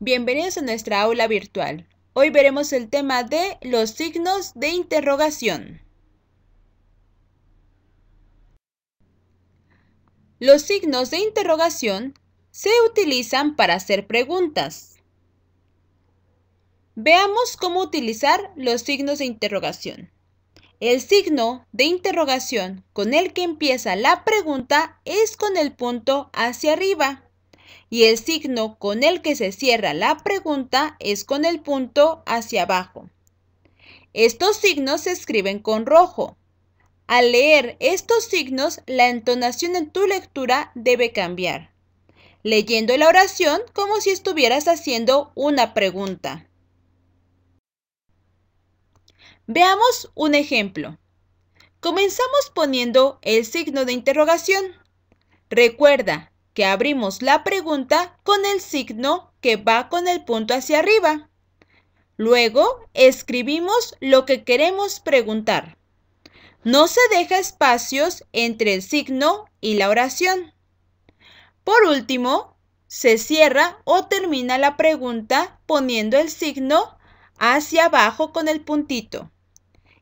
Bienvenidos a nuestra aula virtual. Hoy veremos el tema de los signos de interrogación. Los signos de interrogación se utilizan para hacer preguntas. Veamos cómo utilizar los signos de interrogación. El signo de interrogación con el que empieza la pregunta es con el punto hacia arriba y el signo con el que se cierra la pregunta es con el punto hacia abajo. Estos signos se escriben con rojo. Al leer estos signos, la entonación en tu lectura debe cambiar, leyendo la oración como si estuvieras haciendo una pregunta. Veamos un ejemplo. Comenzamos poniendo el signo de interrogación. Recuerda, abrimos la pregunta con el signo que va con el punto hacia arriba. Luego escribimos lo que queremos preguntar. No se deja espacios entre el signo y la oración. Por último, se cierra o termina la pregunta poniendo el signo hacia abajo con el puntito.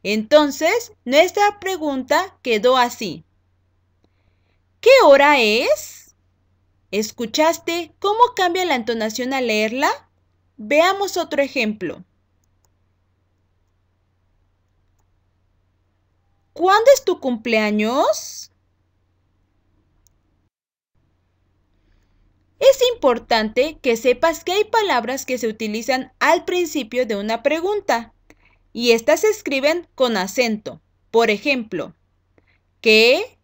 Entonces, nuestra pregunta quedó así. ¿Qué hora es? ¿Escuchaste cómo cambia la entonación al leerla? Veamos otro ejemplo. ¿Cuándo es tu cumpleaños? Es importante que sepas que hay palabras que se utilizan al principio de una pregunta y estas se escriben con acento. Por ejemplo, ¿qué?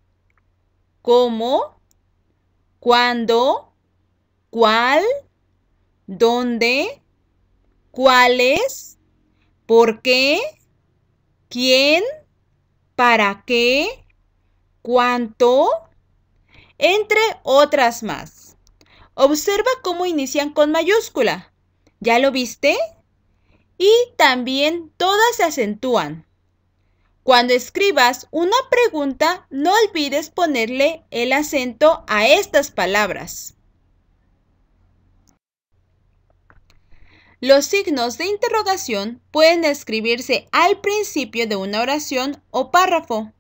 ¿Cómo? cuándo, cuál, dónde, cuáles, por qué, quién, para qué, cuánto, entre otras más. Observa cómo inician con mayúscula. ¿Ya lo viste? Y también todas se acentúan. Cuando escribas una pregunta, no olvides ponerle el acento a estas palabras. Los signos de interrogación pueden escribirse al principio de una oración o párrafo.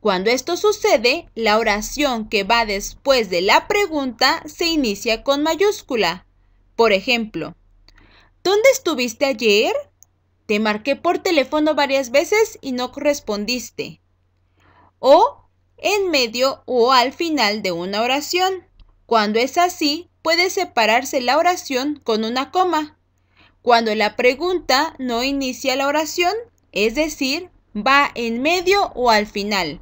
Cuando esto sucede, la oración que va después de la pregunta se inicia con mayúscula. Por ejemplo, ¿dónde estuviste ayer? Te marqué por teléfono varias veces y no correspondiste. O en medio o al final de una oración. Cuando es así, puede separarse la oración con una coma. Cuando la pregunta no inicia la oración, es decir, va en medio o al final,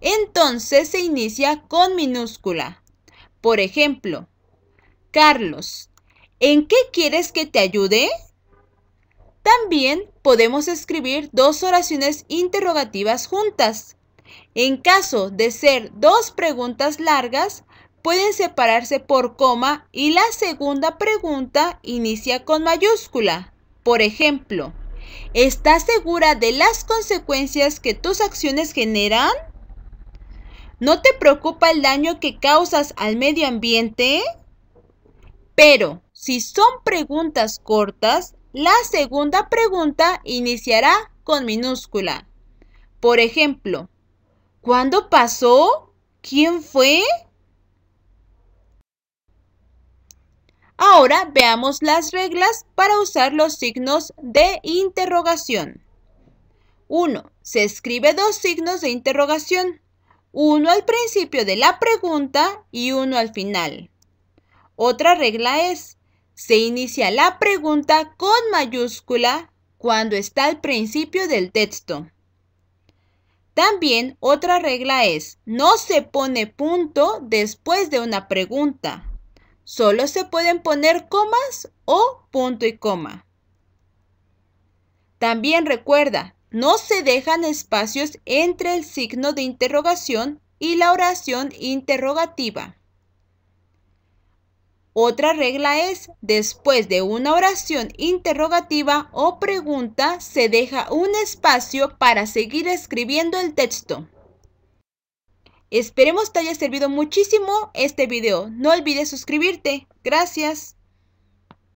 entonces se inicia con minúscula. Por ejemplo, Carlos, ¿en qué quieres que te ayude? También podemos escribir dos oraciones interrogativas juntas. En caso de ser dos preguntas largas, pueden separarse por coma y la segunda pregunta inicia con mayúscula. Por ejemplo, ¿estás segura de las consecuencias que tus acciones generan? ¿No te preocupa el daño que causas al medio ambiente? Pero si son preguntas cortas, la segunda pregunta iniciará con minúscula. Por ejemplo, ¿cuándo pasó? ¿Quién fue? Ahora veamos las reglas para usar los signos de interrogación. 1. Se escribe dos signos de interrogación, uno al principio de la pregunta y uno al final. Otra regla es, se inicia la pregunta con mayúscula cuando está al principio del texto. También otra regla es, no se pone punto después de una pregunta. Solo se pueden poner comas o punto y coma. También recuerda, no se dejan espacios entre el signo de interrogación y la oración interrogativa. Otra regla es, después de una oración interrogativa o pregunta, se deja un espacio para seguir escribiendo el texto. Esperemos te haya servido muchísimo este video. No olvides suscribirte. Gracias.